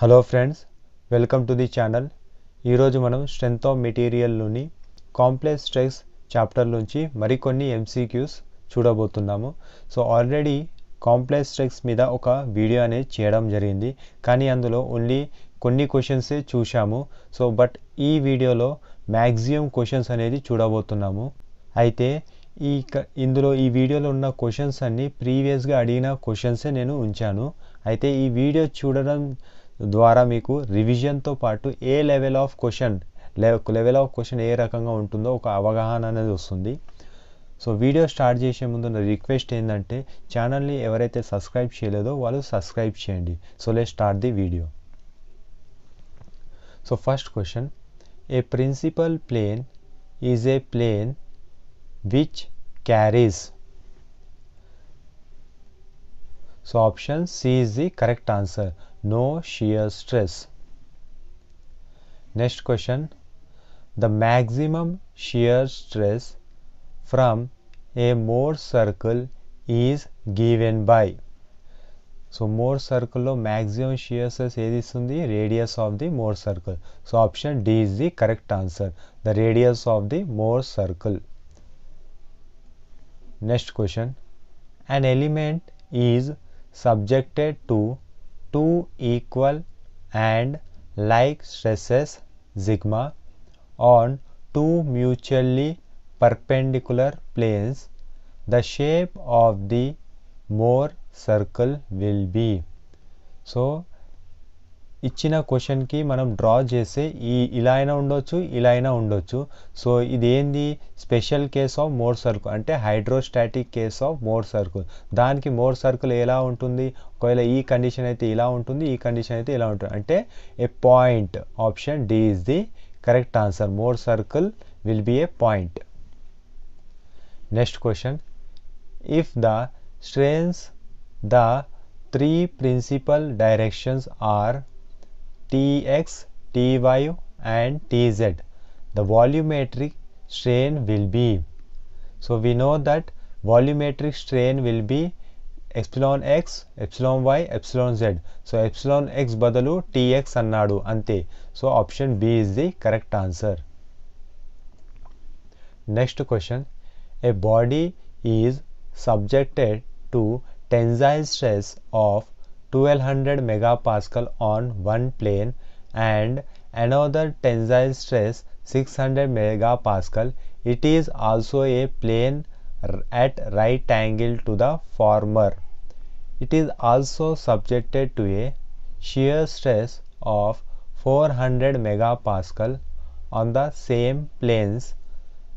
Hello friends welcome to the channel ఈరోజు మనం strength of మెటీరియల్లోని కాంప్లెక్స్ స్ట్రెస్ చాప్టర్ నుంచి మరికొన్ని ఎంసీక్యూస్ చూడబోతున్నాము సో ఆల్రెడీ కాంప్లెక్స్ స్ట్రెక్స్ మీద ఒక వీడియో అనేది చేయడం జరిగింది కానీ అందులో ఓన్లీ కొన్ని క్వశ్చన్సే చూశాము సో బట్ ఈ వీడియోలో మ్యాక్సిమం క్వశ్చన్స్ అనేది చూడబోతున్నాము అయితే ఈ ఇందులో ఈ వీడియోలో ఉన్న క్వశ్చన్స్ అన్నీ ప్రీవియస్గా అడిగిన క్వశ్చన్సే నేను ఉంచాను అయితే ఈ వీడియో చూడడం ద్వారా మీకు రివిజన్తో పాటు ఏ level of question level of question ఏ రకంగా ఉంటుందో ఒక అవగాహన అనేది వస్తుంది సో వీడియో స్టార్ట్ చేసే ముందు నా రిక్వెస్ట్ ఏంటంటే ఛానల్ని ఎవరైతే సబ్స్క్రైబ్ చేయలేదో వాళ్ళు సబ్స్క్రైబ్ చేయండి so let start the video so first question a principal plane is a plane which carries so option C is the correct answer no shear stress. Next question. The maximum shear stress from a Mohr circle is given by. So, Mohr circle maximum shear stress is the radius of the Mohr circle. So, option D is the correct answer. The radius of the Mohr circle. Next question. An element is subjected to two equal and like stresses sigma on two mutually perpendicular planes, the shape of the Mohr circle will be. So, ఇచ్చిన క్వశ్చన్కి మనం draw చేసే ఈ ఇలా అయినా ఉండొచ్చు ఇలా అయినా ఉండొచ్చు సో ఇది ఏంది special case of Mohr circle అంటే hydrostatic case of Mohr circle దానికి మోర్ సర్కిల్ ఎలా ఉంటుంది ఒకవేళ ఈ కండిషన్ అయితే ఇలా ఉంటుంది ఈ కండిషన్ అయితే ఇలా ఉంటుంది అంటే a point option D is the correct answer Mohr circle will be a point next question if the stresses the three principal directions are Tx, Ty and Tz. The volumetric strain will be. So we know that volumetric strain will be epsilon x, epsilon y, epsilon z. So epsilon x badalu Tx annadu ante. So option B is the correct answer. Next question. A body is subjected to tensile stress of 1200 megapascal on one plane and another tensile stress 600 megapascal it is also a plane at right angle to the former it is also subjected to a shear stress of 400 megapascal on the same planes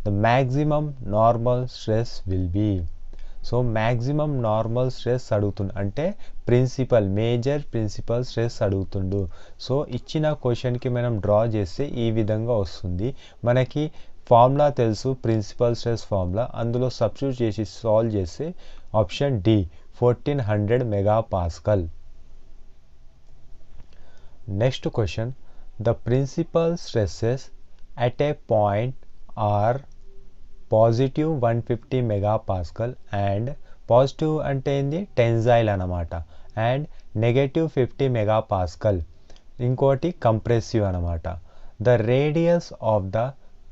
the maximum normal stress will be so maximum normal stress అడుగుతుండు అంటే principal major principal stress అడుగుతుండు so ఇచ్చిన క్వశ్చన్కి మనం draw చేస్తే ఈ విధంగా వస్తుంది మనకి ఫార్ములా తెలుసు ప్రిన్సిపల్ స్ట్రెస్ ఫార్ములా అందులో సబ్స్టిట్యూట్ చేసి సాల్వ్ చేస్తే option D fourteen hundred megapascal next question the principal stresses at a point are positive 150 megapascal and positive ante indi tensile anamata and negative 50 megapascal inkoti compressive anamata the radius of the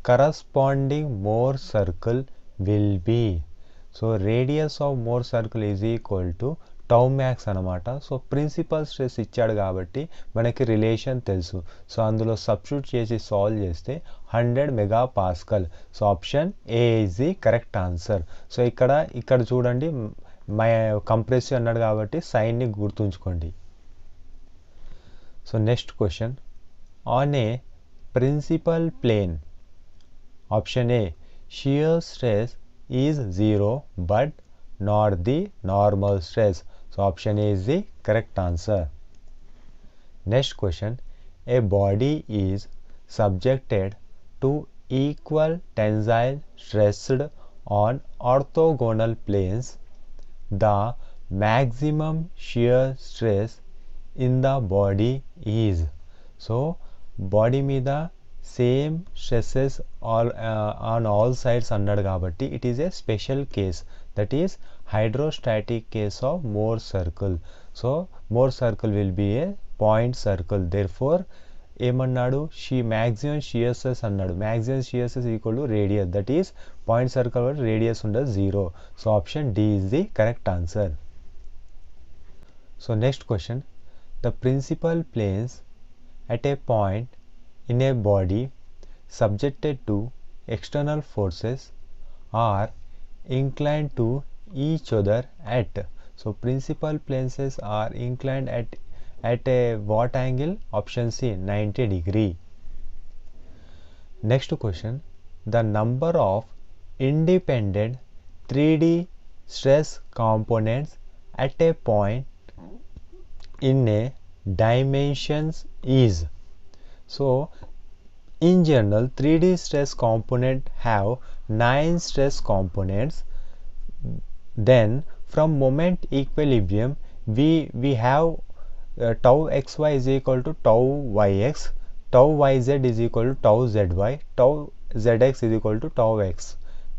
corresponding more circle will be so radius of more circle is equal to tau max అనమాట so principal stress ఇచ్చాడు కాబట్టి మనకి relation తెలుసు so అందులో substitute చేసి solve చేస్తే hundred megapascal so option A is the correct answer so ఇక్కడ ఇక్కడ చూడండి మై కంప్రెసివ్ అన్నాడు కాబట్టి సైన్ని గుర్తుంచుకోండి so next question on a principal plane option A shear stress is zero but not the normal stress So option A is the correct answer. Next question, a body is subjected to equal tensile stressed on orthogonal planes. The maximum shear stress in the body is. So body మీద the same stresses all, all sides అన్నాడు కాబట్టి it is a special case hydrostatic case of Moore circle. So, Moore circle will be a point circle. Therefore, a annadu, she maximum shear stress annadu. Maximum shear stress equal to radius. That is, point circle radius under 0. So, option D is the correct answer. So, next question. The principal planes at a point in a body subjected to external forces are inclined to each other at. So principal planes are inclined at at a what angle? Option C 90 degree. Next question. The number of independent 3D stress components at a point in a dimensions is. So in general 3D stress component have 9 stress components then from moment equilibrium we we have uh, tau xy is equal to tau yx tau yz is equal to tau zy tau zx is equal to tau x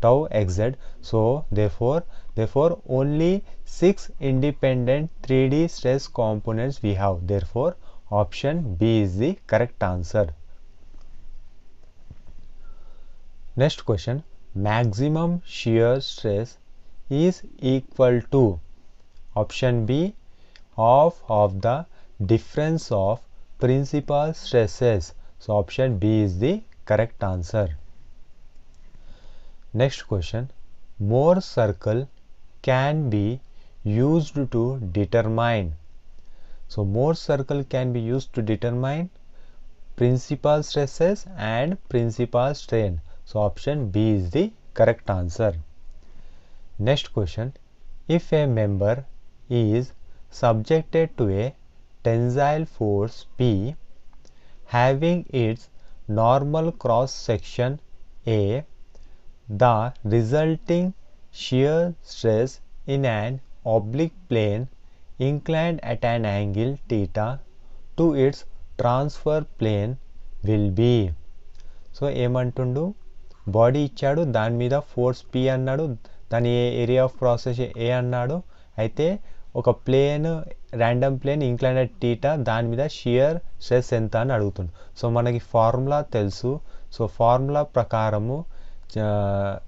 tau xz so therefore therefore only six independent 3d stress components we have therefore option b is the correct answer next question maximum shear stress is equal to option B half of the difference of principal stresses. So option B is the correct answer. Next question Mohr circle can be used to determine. So Mohr circle can be used to determine principal stresses and principal strain. So option B is the correct answer. Next question. If a member is subjected to a tensile force P having its normal cross section A, the resulting shear stress in an oblique plane inclined at an angle theta to its transfer plane will be So, so ఏమంటుండు body ఇచ్చాడు దాని force P P అన్నాడు దాని area of process ఏ అన్నాడు అయితే ఒక plane random plane inclined theta దాని మీద షియర్ స్ట్రెస్ ఎంత అని అడుగుతుంది సో మనకి ఫార్ములా తెలుసు సో ఫార్ములా ప్రకారము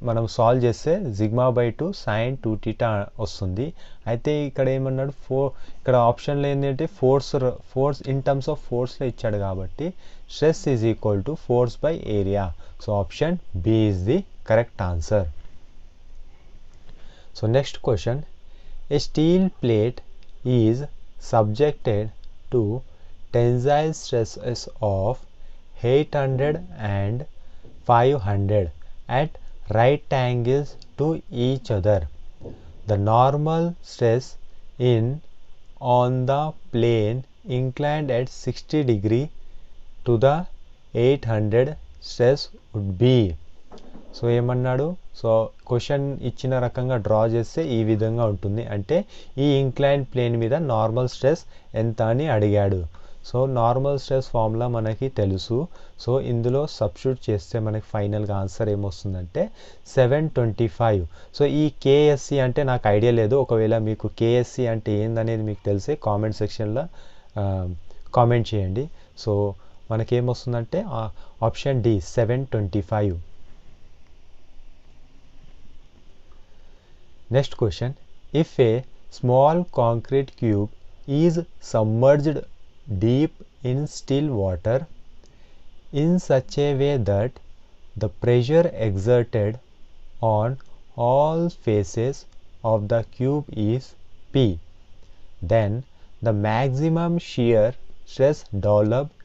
మనం సాల్వ్ చేస్తే sigma by two sine two theta వస్తుంది అయితే ఇక్కడ ఏమన్నాడు ఫో ఇక్కడ ఆప్షన్లో ఏంటంటే force force in terms of ఫోర్స్లో ఇచ్చాడు కాబట్టి stress is equal to force by area so option B is the correct answer So, next question a steel plate is subjected to tensile stresses of 800 and 500 at right angles to each other. The normal stress in on the plane inclined at 60 degree to the 800 stress would be. So ఏమన్నాడు so question ఇచ్చిన రకంగా draw చేస్తే ఈ విధంగా ఉంటుంది అంటే ఈ incline plane మీద నార్మల్ స్ట్రెస్ ఎంత అని అడిగాడు సో నార్మల్ స్ట్రెస్ ఫార్ములా మనకి తెలుసు సో ఇందులో సబ్స్టిట్యూట్ చేస్తే మనకి ఫైనల్గా ఆన్సర్ ఏమొస్తుందంటే సెవెన్ ట్వంటీ ఫైవ్ సో ఈ కేఎస్సి అంటే నాకు ఐడియా లేదు ఒకవేళ మీకు కేఎస్సి అంటే ఏందనేది మీకు తెలిసే కామెంట్ సెక్షన్లో కామెంట్ చేయండి సో మనకేమొస్తుందంటే option D seven twenty five Next question. If a small concrete cube is submerged deep in still water in such a way that the pressure exerted on all faces of the cube is P, then the maximum shear stress developed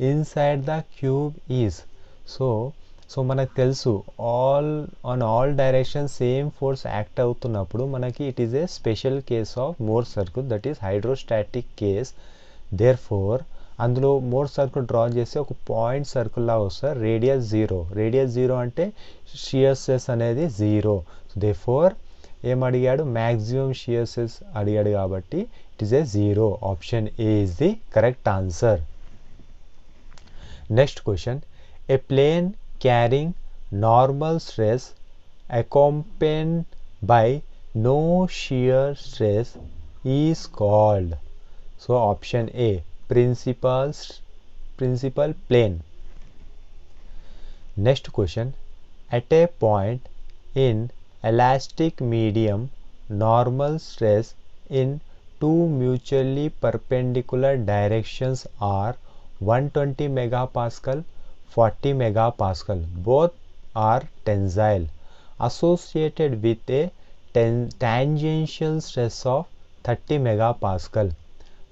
inside the cube is. So, so మనకు తెలుసు all on all direction same force act అవుతున్నప్పుడు మనకి it is a special case of Mohr circle that is hydrostatic case therefore అందులో Mohr circle draw చేసి ఒక point సర్కిల్లా వస్తారు radius zero radius zero అంటే షియర్సెస్ అనేది జీరో దే ఫోర్ ఏం అడిగాడు మ్యాక్సిమం షియర్సెస్ అడిగాడు కాబట్టి it is a zero option A is the correct answer next question a plane carrying normal stress accompanied by no shear stress is called so option a principal principal plane next question at a point in elastic medium normal stress in two mutually perpendicular directions are 120 megapascal 40 megapascal. Both are tensile associated with a ten tangential stress of 30 megapascal.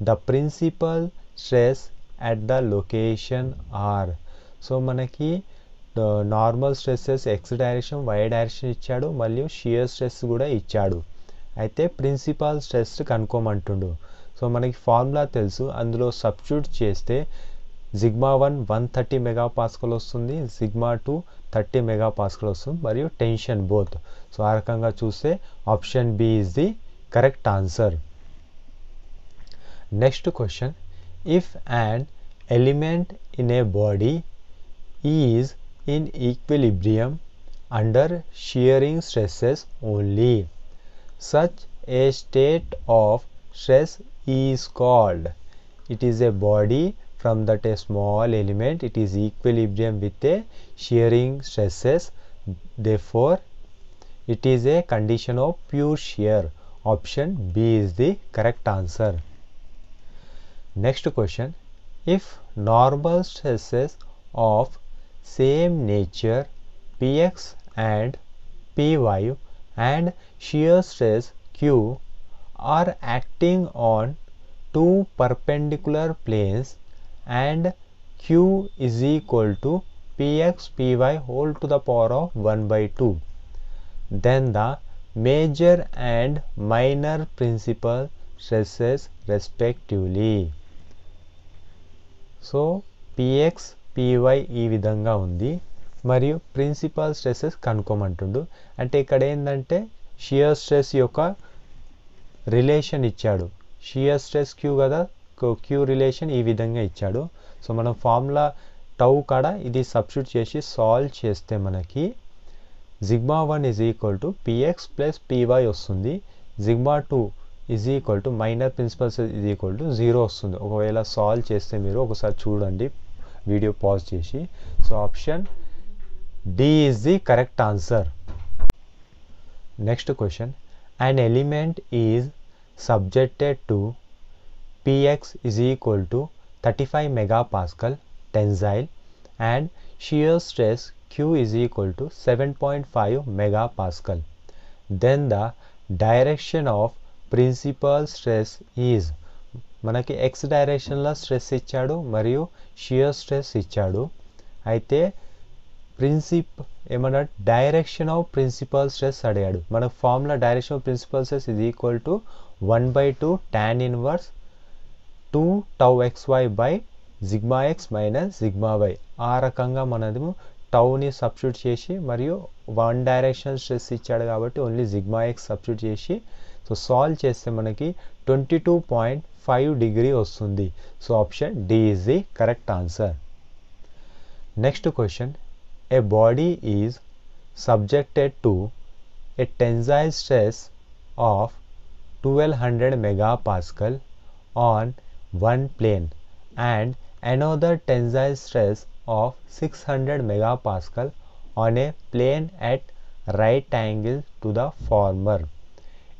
The principal stress at the location are so మనకి normal stresses X direction Y direction ఇచ్చాడు మరియు shear stress కూడా ఇచ్చాడు అయితే principal stress కనుక్కోమంటుండు so మనకి formula తెలుసు అందులో సబ్స్టిట్యూట్ చేస్తే sigma one one thirty megapascal वस्तु sigma two thirty megapascal वस्तु मरी टेन बोथ सो आ रक चूस्ते option B is the correct answer next question if and element in a body is in equilibrium under shearing stresses only such a state of stress is called it is a body from that a small element it is equilibrium with a shearing stresses therefore it is a condition of pure shear option B is the correct answer next question if normal stresses of same nature Px and Py and shear stress Q are acting on two perpendicular planes and q is equal to px py whole to the power of 1 by 2 then the major and minor principal stresses respectively so px py ee vidhanga undi principal stresses kankom antundu ante ikkada endante shear stress yokka relation ichadu shear stress q kada Q relation ఈ విధంగా ఇచ్చాడు so మనం formula tau కాడ ఇది substitute చేసి solve చేస్తే మనకి sigma one is equal to PX plus PY వస్తుంది sigma two is equal to minor principals is equal to zero వస్తుంది ఒకవేళ సాల్వ్ చేస్తే మీరు ఒకసారి చూడండి వీడియో పాజ్ చేసి so option D is the correct answer next question and element is subjected to px is equal to 35 megapascal tensile and shear stress q is equal to 7.5 megapascal then the direction of principal stress is manaki x direction la stress ichadu mariyu shear stress ichadu aithe principal, emana direction of principal stress adayadu mana formula direction of principal stress is equal to 1 by 2 tan inverse two tau XY by sigma X minus sigma Y ఆ రకంగా మనది టౌని substitute చేసి మరియు one direction stress ఇచ్చాడు కాబట్టి only sigma X substitute చేసి so solve చేస్తే మనకి twenty two point five degree వస్తుంది so option D is the correct answer next question a body is subjected to a tensile stress of twelve hundred megapascal on one plane and another tensile stress of 600 MPa on a plane at right angle to the former.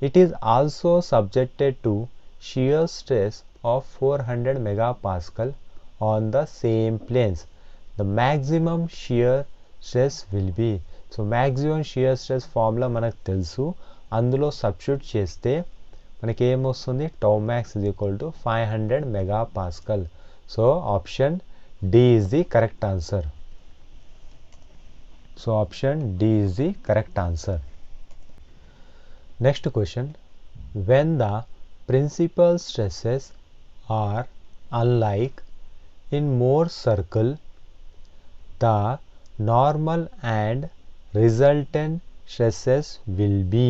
It is also subjected to shear stress of 400 MPa on the same planes. The maximum shear stress stress will be so maximum shear stress formula మనకు తెలుసు అందులో substitute చేస్తే मन के tau max is equal to five hundred megapascal so option D is the correct answer so option D is the correct answer next question when the principal stress are unlike in Mohr circle the normal and resultant stress will be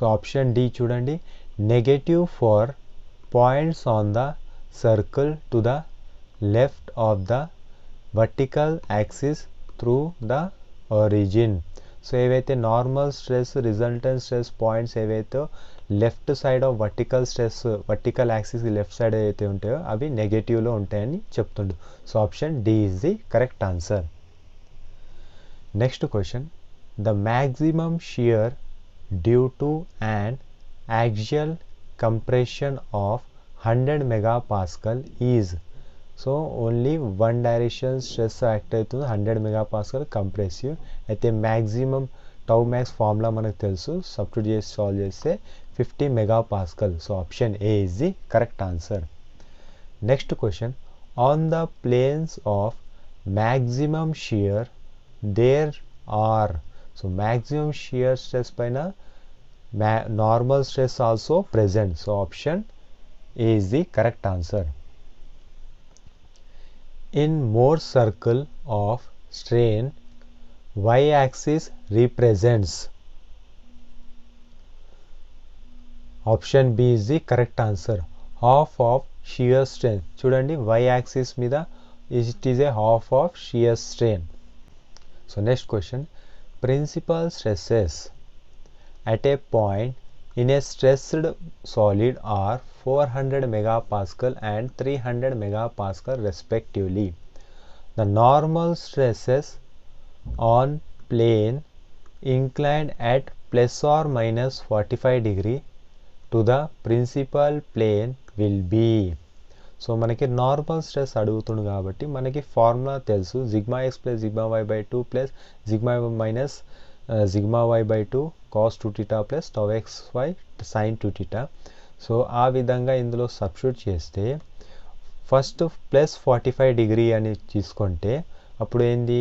so option D चूँगी negative 4 points on the circle to the left of the vertical axis through the origin. So, the normal stress resultant stress points the left side of vertical stress vertical axis left side abhi negative lo So, option D is the correct answer. Next question, the maximum shear due to an axial compression of 100 megapascal is so only one direction stress factor to 100 megapascal compressive At the maximum tau max formula manak తెలుసు substitute చేసి solve 50 megapascal so option A is the correct answer next question on the planes of maximum shear there are so maximum shear stress పైన normal stress also present so option a is the correct answer in Mohr circle of strain y-axis represents option b is the correct answer half of shear strain చూడండి y axis మీద it is a half of shear strain so next question principal stresses at a point in a stressed solid are 400 megapascal and 300 megapascal respectively. The normal stresses on plane inclined at plus or minus 45 degree to the principal plane will be. So మనకి normal stress అడుగుతుంది కాబట్టి మనకి formula తెలుసు sigma X plus sigma Y by two plus sigma minus sigma Y by two cos two theta plus tau X Y sine two theta so ఆ విధంగా ఇందులో substitute చేస్తే first plus forty five degree అని తీసుకుంటే అప్పుడు ఏంది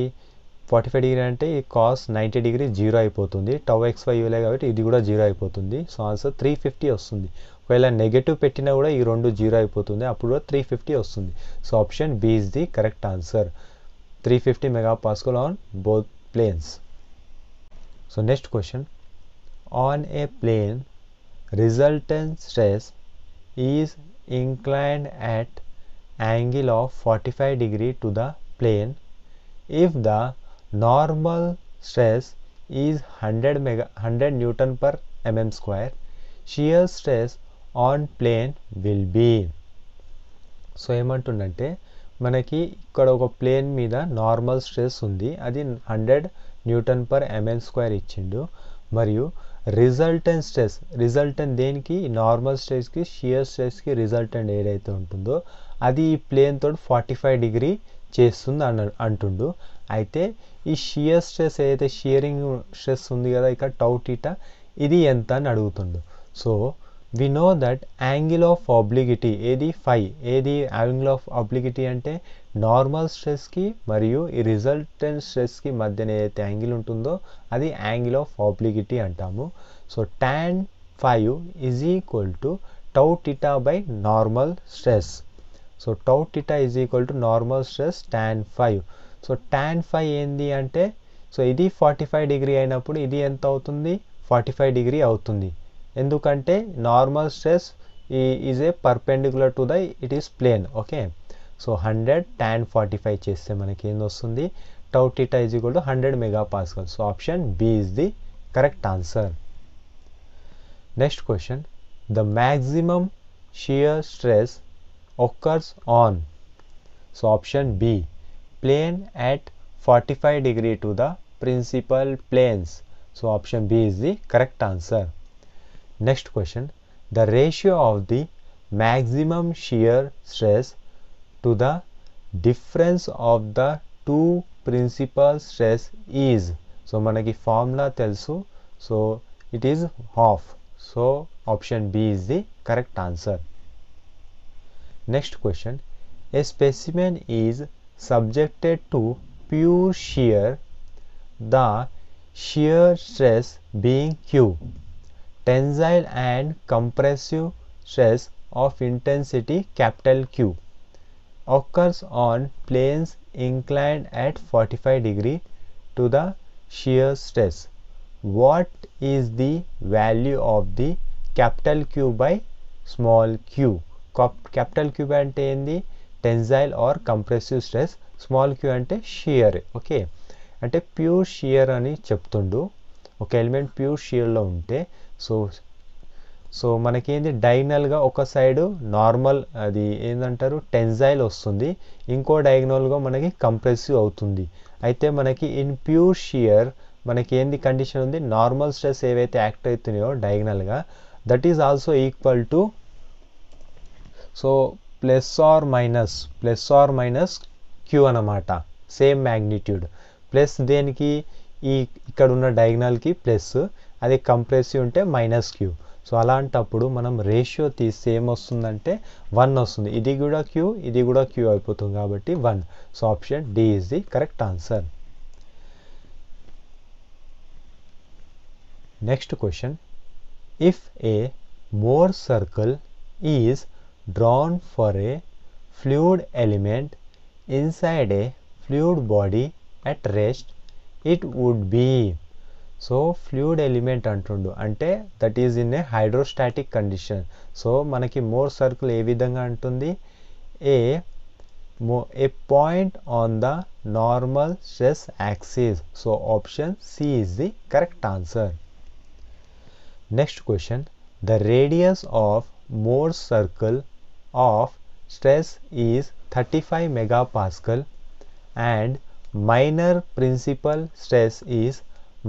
forty five degree అంటే ఈ కాస్ నైంటీ డిగ్రీ జీరో అయిపోతుంది టవ్ ఎక్స్ వై ఇవ్వలే కాబట్టి ఇది కూడా జీరో అయిపోతుంది సో ఆన్సర్ త్రీ ఫిఫ్టీ వస్తుంది ఒకవేళ నెగటివ్ పెట్టినా కూడా ఈ రెండు జీరో అయిపోతుంది అప్పుడు కూడా త్రీ ఫిఫ్టీ వస్తుంది so option B is the correct answer three fifty megapascal on both planes So next question. On a plane, resultant stress is inclined at angle of 45 degree to the plane if the normal stress is 100 mega, 100 newton per mm square shear stress on plane on plane will be so ఏమంటుండంటే మనకి ఇక్కడ plane plane the normal stress ఉంది అది 100 Newton per ML square ఇచ్చిండు మరియు resultant stress resultant దేనికి normal స్ట్రెస్కి shear స్ట్రెస్కి రిజల్టెంట్ ఏదైతే ఉంటుందో అది ఈ ప్లేన్ తోటి ఫార్టీ ఫైవ్ డిగ్రీ చేస్తుంది అన్న అంటుండు అయితే ఈ షియర్ స్ట్రెస్ ఏదైతే షియరింగ్ స్ట్రెస్ ఉంది కదా ఇక్కడ టీటా ఇది ఎంత అని అడుగుతుండు so we know that angle of obliquity ఏది ఫైవ్ ఏది యాంగిల్ ఆఫ్ ఆబ్లిగిటీ అంటే నార్మల్ స్ట్రెస్కి మరియు ఈ రిజల్టెంట్ స్ట్రెస్కి మధ్యన ఏదైతే యాంగిల్ ఉంటుందో అది యాంగిల్ ఆఫ్ ఆబ్లిగిటీ అంటాము so tan five is equal to tau theta by normal stress so tau theta is equal to normal stress tan five so tan five ఏంది అంటే సో ఇది ఫార్టీ ఫైవ్ డిగ్రీ అయినప్పుడు ఇది ఎంత అవుతుంది forty five degree అవుతుంది ఎందుకంటే normal stress is a perpendicular to the it is plane okay So 100 tan 45 chase manaki nosundi tau theta is equal to 100 megapascal. So option B is the correct answer. Next question the maximum shear stress occurs on so option B plane at 45 degree to the principal planes so option B is the correct answer next question the ratio of the maximum shear stress to the difference of the two principal stress is so manaki formula tells you so it is half so option b is the correct answer next question a specimen is subjected to pure shear the shear stress being q tensile and compressive stress of intensity capital q occurs on planes inclined at 45 degree to the shear stress. What is the value of the capital Q by small q? Capital Q అంటే ఏంది tensile or compressive stress small Q అంటే shear okay అంటే pure shear అని చెప్తుండు ఒక element pure షియర్లో ఉంటే so so మనకేంది డైగ్నల్గా ఒక side normal అది ఏంటంటారు టెన్జైల్ వస్తుంది ఇంకో డైగ్నల్గా మనకి కంప్రెసివ్ అవుతుంది అయితే మనకి ఇన్ ప్యూర్ షియర్ మనకి ఏంది కండిషన్ ఉంది నార్మల్ స్ట్రెస్ ఏవైతే యాక్ట్ అవుతున్నాయో డైగ్నల్గా that is also equal to so plus or minus plus or minus Q అనమాట సేమ్ మ్యాగ్నిట్యూడ్ ప్లస్ దేనికి ఈ ఇక్కడ ఉన్న డైగ్నల్కి ప్లస్ అది కంప్రెసివ్ ఉంటే మైనస్ క్యూ సో అలాంటప్పుడు మనం రేషియో తీస్తే ఏమొస్తుందంటే వన్ వస్తుంది ఇది కూడా క్యూ ఇది కూడా క్యూ అయిపోతుంది కాబట్టి one so option D is the correct answer next question if a Mohr circle is drawn for a fluid element inside a fluid body at rest it would be so fluid element antundu ante that is in a hydrostatic condition so manaki more circle e vidhanga antundi a a point on the normal stress axis so option c is the correct answer next question the radius of more circle of stress is 35 megapascal and minor principal stress is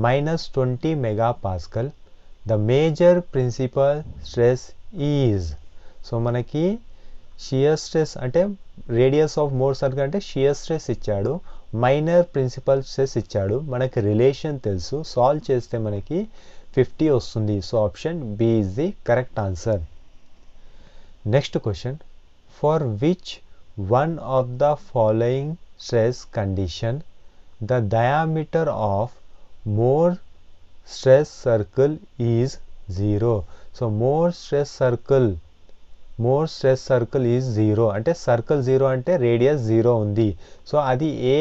minus 20 megapascal. The major principal stress is so మనకి shear stress అంటే radius of Mohr circle అంటే shear stress ఇచ్చాడు minor principal stress ఇచ్చాడు మనకి relation తెలుసు solve చేస్తే మనకి fifty వస్తుంది so option B is the correct answer next question for which one of the following stress condition the diameter of more stress circle is 0 so more stress circle Mohr stress circle is zero అంటే circle zero అంటే radius zero ఉంది so అది ఏ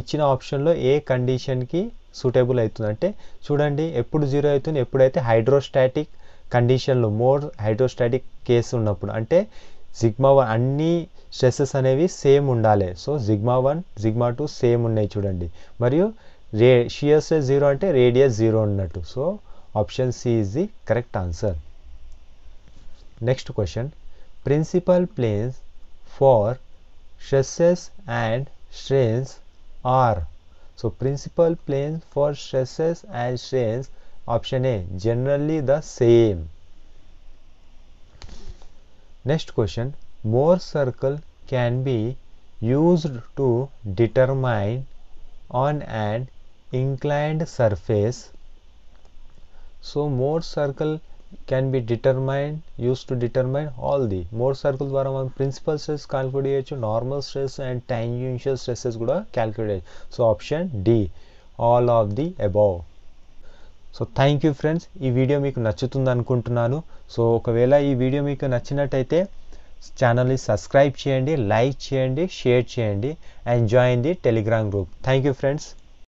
ఇచ్చిన ఆప్షన్లో ఏ కండిషన్కి suitable అవుతుంది అంటే చూడండి ఎప్పుడు జీరో అవుతుంది ఎప్పుడైతే హైడ్రోస్టాటిక్ కండిషన్లో మోర్ హైడ్రోస్టాటిక్ కేసు ఉన్నప్పుడు అంటే జిగ్మా వన్ అన్ని స్ట్రెస్సెస్ అనేవి సేమ్ ఉండాలి so sigma one sigma two same ఉన్నాయి చూడండి మరియు shear stress 0 and radius 0 and so option C is the correct answer next question principal planes for stresses and strains are so principal planes for stresses and strains option A generally the same next question more circle can be used to determine on an inclined surface so Mohr circle can be determined used to determine all the Mohr circle ద్వారా మనం principal stress calculate చేయొచ్చు normal stress and tangential stresses కూడా calculate so option D all of the above so thank you friends ఈ video మీకు నచ్చుతుంది అనుకుంటున్నాను so ఒకవేళ ఈ వీడియో మీకు నచ్చినట్టయితే ఛానల్ని సబ్స్క్రైబ్ చేయండి లైక్ చేయండి షేర్ చేయండి and join the Telegram group thank you friends